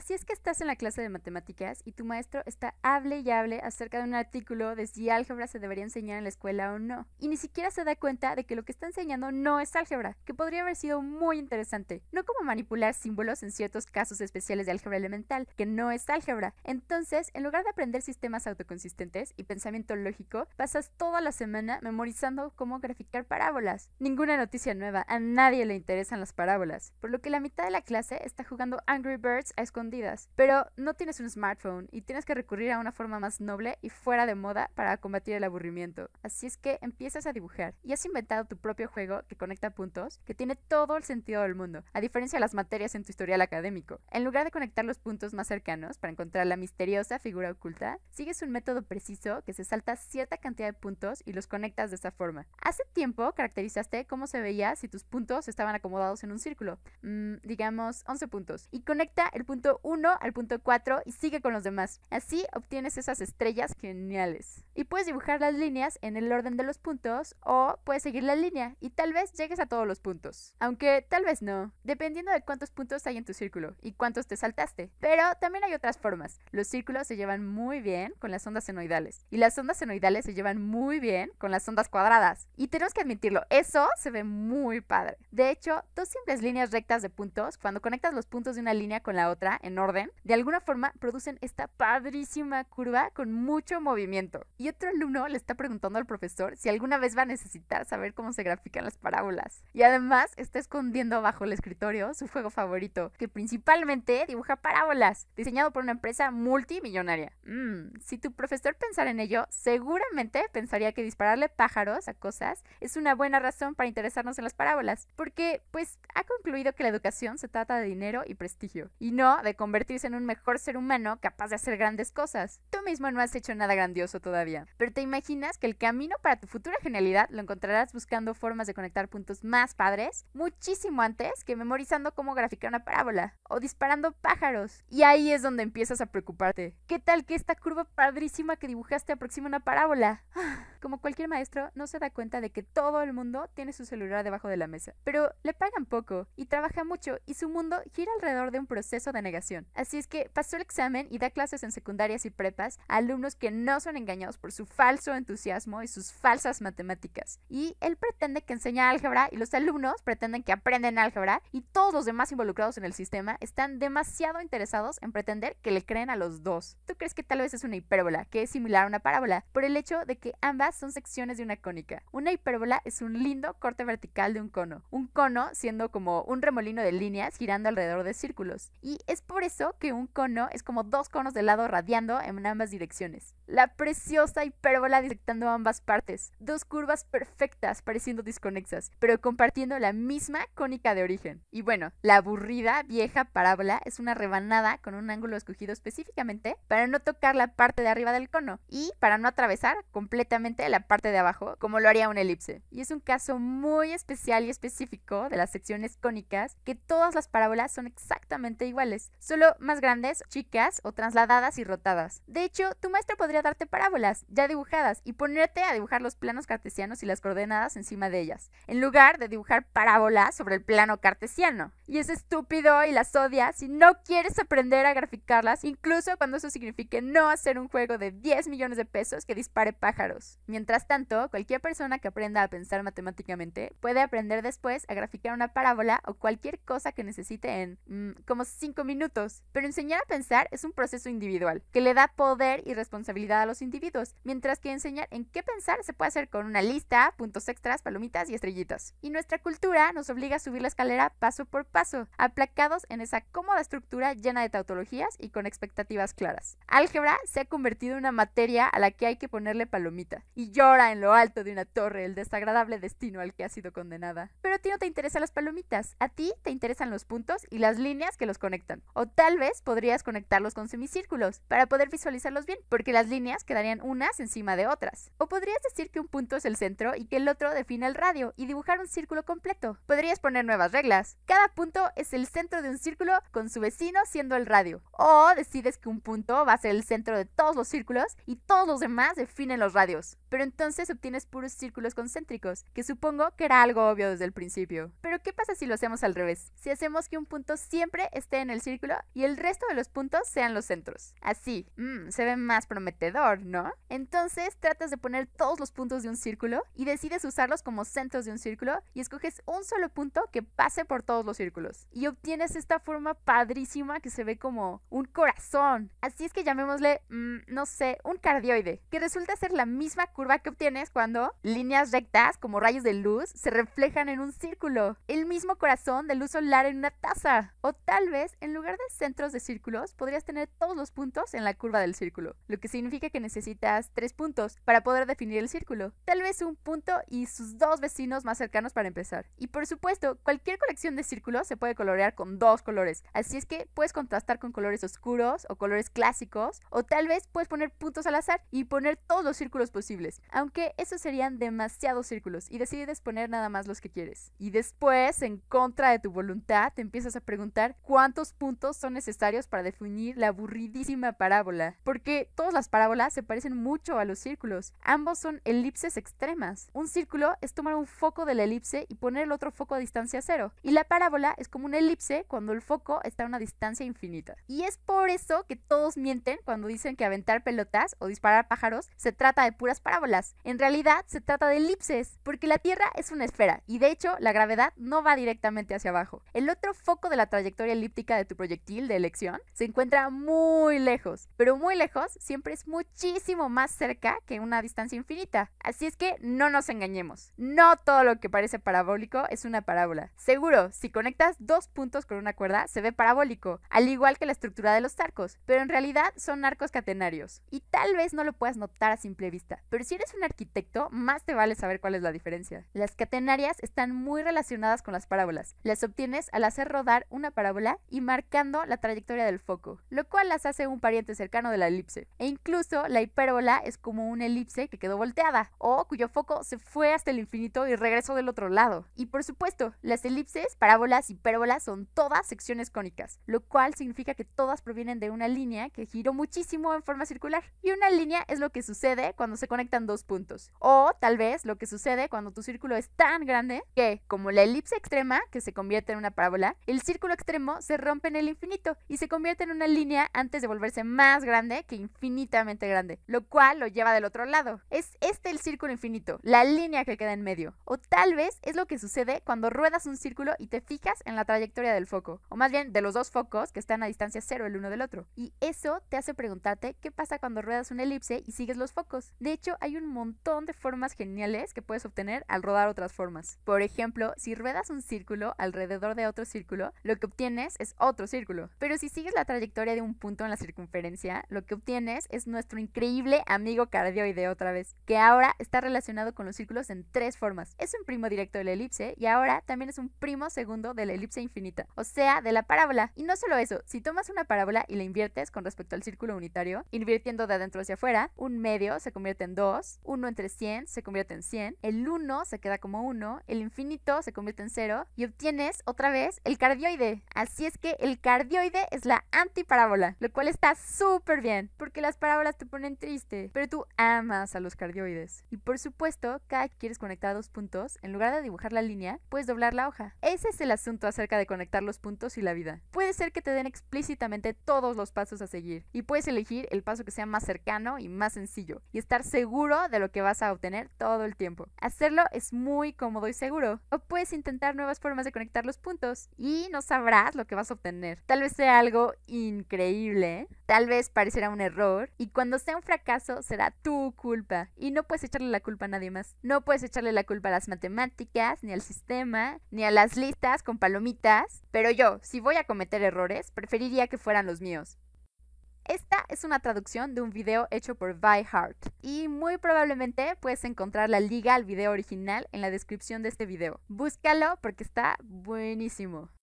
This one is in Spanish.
Así es que estás en la clase de matemáticas y tu maestro está hable y hable acerca de un artículo de si álgebra se debería enseñar en la escuela o no. Y ni siquiera se da cuenta de que lo que está enseñando no es álgebra, que podría haber sido muy interesante. No como manipular símbolos en ciertos casos especiales de álgebra elemental, que no es álgebra. Entonces, en lugar de aprender sistemas autoconsistentes y pensamiento lógico, pasas toda la semana memorizando cómo graficar parábolas. Ninguna noticia nueva, a nadie le interesan las parábolas. Por lo que la mitad de la clase está jugando Angry Birds a esconder pero no tienes un smartphone y tienes que recurrir a una forma más noble y fuera de moda para combatir el aburrimiento. Así es que empiezas a dibujar y has inventado tu propio juego que conecta puntos, que tiene todo el sentido del mundo, a diferencia de las materias en tu historial académico. En lugar de conectar los puntos más cercanos para encontrar la misteriosa figura oculta, sigues un método preciso que se salta cierta cantidad de puntos y los conectas de esa forma. Hace tiempo caracterizaste cómo se veía si tus puntos estaban acomodados en un círculo, mm, digamos 11 puntos, y conecta el punto 1 al punto 4 y sigue con los demás. Así obtienes esas estrellas geniales y puedes dibujar las líneas en el orden de los puntos o puedes seguir la línea y tal vez llegues a todos los puntos. Aunque tal vez no, dependiendo de cuántos puntos hay en tu círculo y cuántos te saltaste. Pero también hay otras formas. Los círculos se llevan muy bien con las ondas senoidales y las ondas senoidales se llevan muy bien con las ondas cuadradas. Y tenemos que admitirlo, eso se ve muy padre. De hecho, dos simples líneas rectas de puntos, cuando conectas los puntos de una línea con la otra en orden, de alguna forma producen esta padrísima curva con mucho movimiento otro alumno le está preguntando al profesor si alguna vez va a necesitar saber cómo se grafican las parábolas. Y además está escondiendo bajo el escritorio su juego favorito, que principalmente dibuja parábolas, diseñado por una empresa multimillonaria. Mm, si tu profesor pensara en ello, seguramente pensaría que dispararle pájaros a cosas es una buena razón para interesarnos en las parábolas, porque pues ha concluido que la educación se trata de dinero y prestigio, y no de convertirse en un mejor ser humano capaz de hacer grandes cosas. Tú mismo no has hecho nada grandioso todavía pero te imaginas que el camino para tu futura genialidad lo encontrarás buscando formas de conectar puntos más padres muchísimo antes que memorizando cómo graficar una parábola o disparando pájaros. Y ahí es donde empiezas a preocuparte. ¿Qué tal que esta curva padrísima que dibujaste aproxima una parábola? Ah como cualquier maestro, no se da cuenta de que todo el mundo tiene su celular debajo de la mesa. Pero le pagan poco y trabaja mucho y su mundo gira alrededor de un proceso de negación. Así es que pasó el examen y da clases en secundarias y prepas a alumnos que no son engañados por su falso entusiasmo y sus falsas matemáticas. Y él pretende que enseña álgebra y los alumnos pretenden que aprenden álgebra y todos los demás involucrados en el sistema están demasiado interesados en pretender que le creen a los dos. ¿Tú crees que tal vez es una hipérbola, que es similar a una parábola, por el hecho de que ambas son secciones de una cónica. Una hipérbola es un lindo corte vertical de un cono. Un cono siendo como un remolino de líneas girando alrededor de círculos. Y es por eso que un cono es como dos conos de lado radiando en ambas direcciones la preciosa hipérbola disectando ambas partes, dos curvas perfectas pareciendo desconexas, pero compartiendo la misma cónica de origen. Y bueno, la aburrida vieja parábola es una rebanada con un ángulo escogido específicamente para no tocar la parte de arriba del cono y para no atravesar completamente la parte de abajo, como lo haría un elipse. Y es un caso muy especial y específico de las secciones cónicas que todas las parábolas son exactamente iguales, solo más grandes, chicas o trasladadas y rotadas. De hecho, tu maestro podría darte parábolas ya dibujadas y ponerte a dibujar los planos cartesianos y las coordenadas encima de ellas, en lugar de dibujar parábolas sobre el plano cartesiano y es estúpido y las odia si no quieres aprender a graficarlas, incluso cuando eso signifique no hacer un juego de 10 millones de pesos que dispare pájaros. Mientras tanto, cualquier persona que aprenda a pensar matemáticamente puede aprender después a graficar una parábola o cualquier cosa que necesite en mm, como 5 minutos. Pero enseñar a pensar es un proceso individual que le da poder y responsabilidad a los individuos, mientras que enseñar en qué pensar se puede hacer con una lista, puntos extras, palomitas y estrellitas. Y nuestra cultura nos obliga a subir la escalera paso por paso aplacados en esa cómoda estructura llena de tautologías y con expectativas claras. Álgebra se ha convertido en una materia a la que hay que ponerle palomita, y llora en lo alto de una torre el desagradable destino al que ha sido condenada. Pero a ti no te interesan las palomitas, a ti te interesan los puntos y las líneas que los conectan. O tal vez podrías conectarlos con semicírculos para poder visualizarlos bien, porque las líneas quedarían unas encima de otras. O podrías decir que un punto es el centro y que el otro define el radio y dibujar un círculo completo. Podrías poner nuevas reglas. Cada punto es el centro de un círculo con su vecino siendo el radio. O decides que un punto va a ser el centro de todos los círculos y todos los demás definen los radios. Pero entonces obtienes puros círculos concéntricos, que supongo que era algo obvio desde el principio. Pero ¿qué pasa si lo hacemos al revés? Si hacemos que un punto siempre esté en el círculo y el resto de los puntos sean los centros. Así, mm, se ve más prometedor, ¿no? Entonces tratas de poner todos los puntos de un círculo y decides usarlos como centros de un círculo y escoges un solo punto que pase por todos los círculos. Y obtienes esta forma padrísima que se ve como un corazón. Así es que llamémosle, mm, no sé, un cardioide, que resulta ser la misma curva que obtienes cuando líneas rectas como rayos de luz se reflejan en un círculo. El mismo corazón de luz solar en una taza. O tal vez, en lugar de centros de círculos, podrías tener todos los puntos en la curva del círculo, lo que significa que necesitas tres puntos para poder definir el círculo. Tal vez un punto y sus dos vecinos más cercanos para empezar. Y por supuesto, cualquier colección de círculos se puede colorear con dos colores. Así es que puedes contrastar con colores oscuros o colores clásicos, o tal vez puedes poner puntos al azar y poner todos los círculos posibles, aunque esos serían demasiados círculos y decides poner nada más los que quieres. Y después, en contra de tu voluntad, te empiezas a preguntar cuántos puntos son necesarios para definir la aburridísima parábola, porque todas las parábolas se parecen mucho a los círculos. Ambos son elipses extremas. Un círculo es tomar un foco de la elipse y poner el otro foco a distancia cero. Y la parábola es como una elipse cuando el foco está a una distancia infinita. Y es por eso que todos mienten cuando dicen que aventar pelotas o disparar pájaros se trata de puras parábolas. En realidad se trata de elipses, porque la Tierra es una esfera y de hecho la gravedad no va directamente hacia abajo. El otro foco de la trayectoria elíptica de tu proyectil de elección se encuentra muy lejos, pero muy lejos siempre es muchísimo más cerca que una distancia infinita. Así es que no nos engañemos. No todo lo que parece parabólico es una parábola. Seguro, si conectas dos puntos con una cuerda, se ve parabólico, al igual que la estructura de los arcos, pero en realidad son arcos catenarios. Y tal vez no lo puedas notar a simple vista, pero si eres un arquitecto, más te vale saber cuál es la diferencia. Las catenarias están muy relacionadas con las parábolas. Las obtienes al hacer rodar una parábola y marcando la trayectoria del foco, lo cual las hace un pariente cercano de la elipse. E incluso la hipérbola es como una elipse que quedó volteada, o cuyo foco se fue hasta el infinito y regresó del otro lado. Y por supuesto, las elipses, parábolas y hipérbolas son todas secciones cónicas, lo cual significa que todas provienen de una línea que giró muchísimo en forma circular. Y una línea es lo que sucede cuando se conectan dos puntos. O tal vez lo que sucede cuando tu círculo es tan grande que, como la elipse extrema, que se convierte en una parábola, el círculo extremo se rompe en el infinito y se convierte en una línea antes de volverse más grande que infinitamente grande, lo cual lo lleva del otro lado. Es este el círculo infinito, la línea que queda en medio. O tal vez es lo que sucede cuando ruedas un círculo y te fijas en la trayectoria del foco, o más bien de los dos focos que están a distancia cero el uno del otro. Y eso te hace preguntarte qué pasa cuando ruedas un elipse y sigues los focos. De hecho, hay un montón de formas geniales que puedes obtener al rodar otras formas. Por ejemplo, si ruedas un círculo alrededor de otro círculo, lo que obtienes es otro círculo. Pero si sigues la trayectoria de un punto en la circunferencia, lo que obtienes es nuestro increíble amigo cardioide otra vez, que ahora está relacionado con los círculos en tres formas. Es un primo directo de la elipse y ahora también es un primo segundo del elipse infinita, o sea, de la parábola. Y no solo eso, si tomas una parábola y la inviertes con respecto al círculo unitario, invirtiendo de adentro hacia afuera, un medio se convierte en 2, 1 entre 100 se convierte en 100, el 1 se queda como 1, el infinito se convierte en 0 y obtienes otra vez el cardioide. Así es que el cardioide es la antiparábola, lo cual está súper bien, porque las parábolas te ponen triste, pero tú amas a los cardioides. Y por supuesto, cada que quieres conectar dos puntos, en lugar de dibujar la línea, puedes doblar la hoja. Ese es el asunto acerca de conectar los puntos y la vida. Puede ser que te den explícitamente todos los pasos a seguir y puedes elegir el paso que sea más cercano y más sencillo y estar seguro de lo que vas a obtener todo el tiempo. Hacerlo es muy cómodo y seguro. O puedes intentar nuevas formas de conectar los puntos y no sabrás lo que vas a obtener. Tal vez sea algo increíble, tal vez parecerá un error y cuando sea un fracaso será tu culpa y no puedes echarle la culpa a nadie más. No puedes echarle la culpa a las matemáticas, ni al sistema, ni a las listas con palomitas, pero yo, si voy a cometer errores, preferiría que fueran los míos. Esta es una traducción de un video hecho por By y muy probablemente puedes encontrar la liga al video original en la descripción de este video. Búscalo porque está buenísimo.